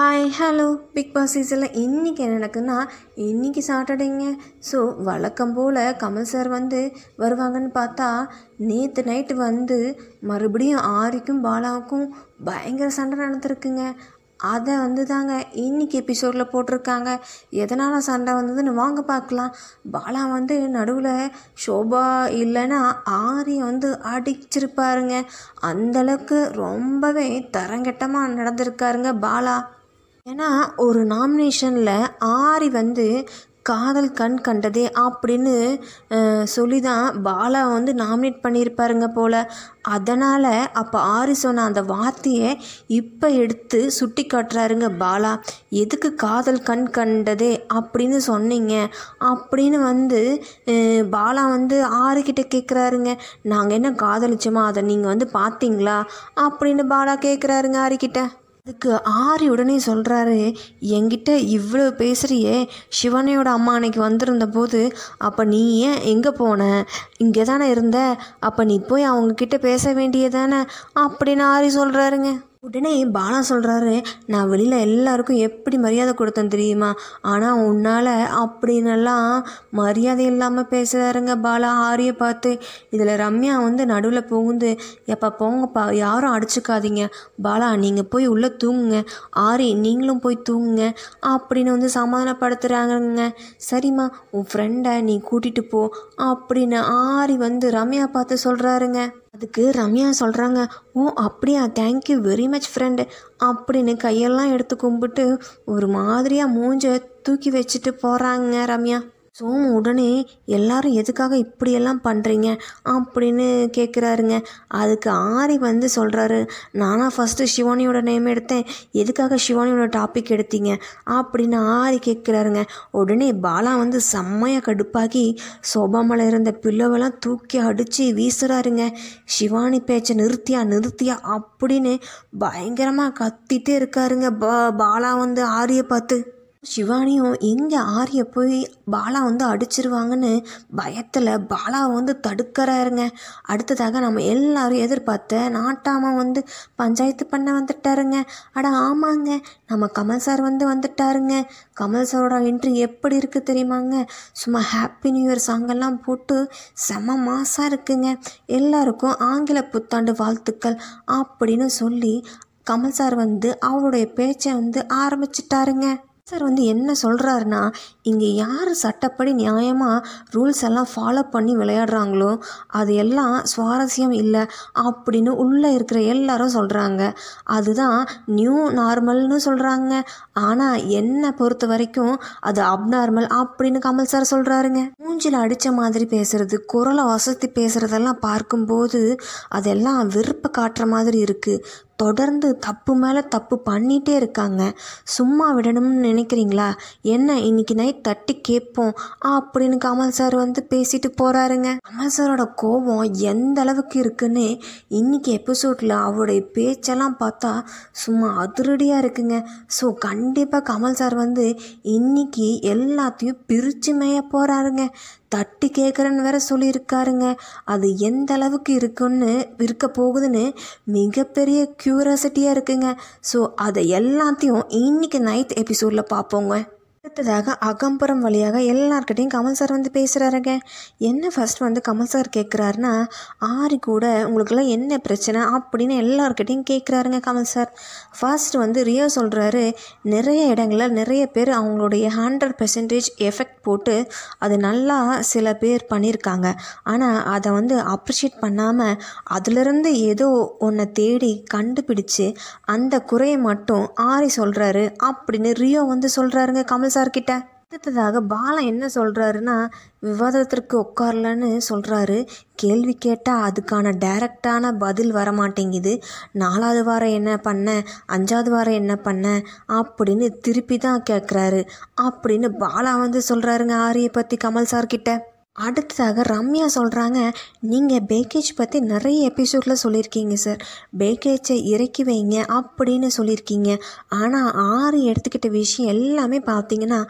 hi hello big pass சீசனில் இன்றைக்கி என்ன நடக்குன்னா இன்றைக்கி சாட்டர்டேங்க ஸோ வழக்கம் போல் கமல் சார் வந்து வருவாங்கன்னு பார்த்தா நேற்று நைட்டு வந்து மறுபடியும் ஆரிக்கும் பாலாவுக்கும் பயங்கர சண்டை நடந்திருக்குங்க அதை வந்து தாங்க இன்றைக்கி எபிசோடில் போட்டிருக்காங்க எதனால் சண்டை வந்ததுன்னு வாங்க பார்க்கலாம் பாலா வந்து நடுவில் ஷோபா இல்லைன்னா ஆரி வந்து அடிச்சிருப்பாருங்க அந்தளவுக்கு ரொம்பவே தரங்கெட்டமாக நடந்திருக்காருங்க பாலா ஏன்னா ஒரு நாமினேஷனில் ஆரி வந்து காதல் கண் கண்டதே அப்படின்னு சொல்லி தான் பாலா வந்து நாமினேட் பண்ணியிருப்பாருங்க போல் அதனால் அப்போ ஆரி சொன்ன அந்த வார்த்தையை இப்போ எடுத்து சுட்டி காட்டுறாருங்க பாலா எதுக்கு காதல் கண் கண்டதே அப்படின்னு சொன்னீங்க அப்படின்னு வந்து பாலா வந்து ஆறுக்கிட்ட கேட்குறாருங்க நாங்கள் என்ன காதலிச்சோமா அதை நீங்கள் வந்து பார்த்தீங்களா அப்படின்னு பாலா கேட்குறாருங்க ஆறுக்கிட்ட அதுக்கு ஆரி உடனே சொல்கிறாரு என்கிட்ட இவ்வளோ பேசுகிறியே சிவனையோட அம்மா அன்னைக்கு வந்திருந்த போது அப்போ நீ ஏன் எங்கே போன இங்கே தானே இருந்த அப்போ நீ போய் அவங்கக்கிட்ட பேச வேண்டியதானே அப்படின்னு ஆரி சொல்கிறாருங்க உடனே பாலா சொல்கிறாரு நான் வெளியில் எல்லாருக்கும் எப்படி மரியாதை கொடுத்தேன் தெரியுமா ஆனால் உன்னால் அப்படின்னெல்லாம் மரியாதை இல்லாமல் பேசுகிறாருங்க பாலா ஆரியை பார்த்து இதில் ரம்யா வந்து நடுவில் புகுந்து எப்போ போங்கப்பா யாரும் அடிச்சுக்காதீங்க பாலா நீங்கள் போய் உள்ளே தூங்குங்க ஆரி நீங்களும் போய் தூங்குங்க அப்படின்னு வந்து சமாதானப்படுத்துகிறாங்கங்க சரிம்மா உன் ஃப்ரெண்டை நீ கூட்டிகிட்டு போ அப்படின்னு ஆரி வந்து ரம்யா பார்த்து சொல்கிறாருங்க அதுக்கு ரம்யா சொல்கிறாங்க ஓ அப்படியா தேங்க்யூ வெரி மச் ஃப்ரெண்டு அப்படின்னு கையெல்லாம் எடுத்து கும்பிட்டு ஒரு மாதிரியாக மூஞ்ச தூக்கி வச்சுட்டு போகிறாங்க ரம்யா சோமு உடனே எல்லாரும் எதுக்காக இப்படியெல்லாம் பண்ணுறீங்க அப்படின்னு கேட்குறாருங்க அதுக்கு ஆரி வந்து சொல்கிறாரு நானாக ஃபஸ்ட்டு சிவானியோட நேம் எடுத்தேன் எதுக்காக சிவானியோட டாபிக் எடுத்தீங்க அப்படின்னு ஆரி கேட்குறாருங்க உடனே பாலா வந்து செம்மையாக கடுப்பாக்கி சோபாமலை இருந்த பில்லவெல்லாம் தூக்கி அடித்து வீசுகிறாருங்க சிவானி பேச்சை நிறுத்தியா நிறுத்தியா அப்படின்னு பயங்கரமாக கத்திட்டே இருக்காருங்க பாலா வந்து ஆரியை பார்த்து சிவானியும் எங்கே ஆரிய போய் பாலா வந்து அடிச்சிருவாங்கன்னு பயத்தில் பாலாவை வந்து தடுக்கிறாருங்க அடுத்ததாக நம்ம எல்லாரும் எதிர்பார்த்த நாட்டாமல் வந்து பஞ்சாயத்து பண்ண வந்துட்டாருங்க அட ஆமாங்க நம்ம கமல் சார் வந்து வந்துட்டாருங்க கமல் சாரோட இன்ட்ரி எப்படி இருக்குது தெரியுமாங்க சும்மா ஹாப்பி நியூ இயர் சாங்கெல்லாம் போட்டு செம மாசாக இருக்குங்க எல்லாருக்கும் ஆங்கில புத்தாண்டு வாழ்த்துக்கள் அப்படின்னு சொல்லி கமல் சார் வந்து அவருடைய பேச்சை வந்து ஆரம்பிச்சிட்டாருங்க சார் வந்து என்ன சொல்கிறாருன்னா இங்கே யார் சட்டப்படி நியாயமாக ரூல்ஸ் எல்லாம் ஃபாலோ பண்ணி விளையாடுறாங்களோ அது எல்லாம் சுவாரஸ்யம் இல்லை அப்படின்னு உள்ளே இருக்கிற எல்லாரும் சொல்கிறாங்க அதுதான் நியூ நார்மல்னு சொல்கிறாங்க ஆனால் என்னை பொறுத்த வரைக்கும் அது அப்நார்மல் அப்படின்னு கமல் சார் சொல்கிறாருங்க மூஞ்சில் அடித்த மாதிரி பேசுகிறது குரலை வசதி பேசுகிறதெல்லாம் பார்க்கும்போது அதெல்லாம் வெறுப்பு காட்டுற மாதிரி இருக்குது தொடர்ந்து தப்பு மேலே தப்பு பண்ணிகிட்டே இருக்காங்க சும்மா விடணும்னு நினைக்கிறீங்களா என்ன இன்னைக்கு நைட் தட்டி கேட்போம் அப்படின்னு கமல் சார் வந்து பேசிட்டு போகிறாருங்க கமல் சாரோட கோபம் எந்த அளவுக்கு இருக்குன்னு இன்னைக்கு எபிசோடில் அவருடைய பேச்செல்லாம் பார்த்தா சும்மா அதிரடியாக இருக்குங்க ஸோ கண்டிப்பாக கமல் சார் வந்து இன்னைக்கு எல்லாத்தையும் பிரிச்சு மேய போகிறாருங்க தட்டி கேட்குறேன்னு வேற சொல்லியிருக்காருங்க அது எந்த அளவுக்கு இருக்குன்னு இருக்க போகுதுன்னு மிகப்பெரிய க்யூராசிட்டியாக இருக்குங்க ஸோ அதை எல்லாத்தையும் இன்றைக்கி நைட் எபிசோடில் பார்ப்போங்க அடுத்ததாக அகம்புறம் வழியாக எல்லார்கிட்டையும் கமல் சார் வந்து பேசுகிறாருங்க என்ன ஃபஸ்ட் வந்து கமல் சார் கேட்குறாருன்னா ஆரி கூட உங்களுக்குலாம் என்ன பிரச்சனை அப்படின்னு எல்லார்கிட்டையும் கேட்குறாருங்க கமல் சார் ஃபர்ஸ்ட் வந்து ரியோ சொல்கிறாரு நிறைய இடங்களில் நிறைய பேர் அவங்களுடைய ஹண்ட்ரட் பெர்சன்டேஜ் எஃபெக்ட் போட்டு அது நல்லா சில பேர் பண்ணியிருக்காங்க ஆனால் அதை வந்து அப்ரிஷியேட் பண்ணாமல் அதுலேருந்து ஏதோ ஒன்றை தேடி கண்டுபிடிச்சு அந்த குறையை மட்டும் ஆரி சொல்கிறாரு அப்படின்னு ரியோ வந்து சொல்கிறாருங்க கமல் சார் சார்கிட்ட அடுத்ததாக பாலா என்ன சொல்கிறாருன்னா விவாதத்திற்கு உட்காரலன்னு சொல்கிறாரு கேள்வி கேட்டால் அதுக்கான டைரக்டான பதில் வரமாட்டேங்குது நாலாவது வாரம் என்ன பண்ண அஞ்சாவது வாரம் என்ன பண்ண அப்படின்னு திருப்பி தான் கேட்குறாரு அப்படின்னு பாலா வந்து சொல்கிறாருங்க ஆரியை பற்றி கமல் சார்கிட்ட அடுத்ததாக ரம்யா சொல்கிறாங்க நீங்கள் பேக்கேஜ் பற்றி நிறைய எபிசோடில் சொல்லியிருக்கீங்க சார் பேக்கேஜை இறக்கி வைங்க அப்படின்னு சொல்லியிருக்கீங்க ஆனால் ஆறு எடுத்துக்கிட்ட விஷயம் எல்லாமே பார்த்தீங்கன்னா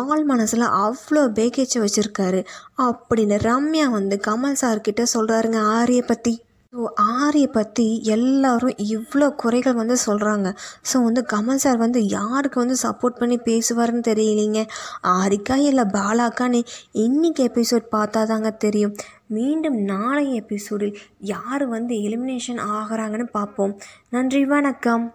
ஆள் மனசில் அவ்வளோ பேக்கேஜை வச்சுருக்காரு அப்படின்னு ரம்யா வந்து கமல் சார்கிட்ட சொல்கிறாருங்க ஆரியை பற்றி ஸோ ஆரியை பற்றி எல்லோரும் இவ்வளோ குறைகள் வந்து சொல்கிறாங்க ஸோ வந்து கமல் சார் வந்து யாருக்கு வந்து சப்போர்ட் பண்ணி பேசுவார்னு தெரியலைங்க ஆரிக்கா இல்லை பாலாக்கான்னு இன்றைக்கி எபிசோட் பார்த்தா தாங்க தெரியும் மீண்டும் நாளைய எபிசோடில் யார் வந்து எலிமினேஷன் ஆகிறாங்கன்னு பார்ப்போம் நன்றி வணக்கம்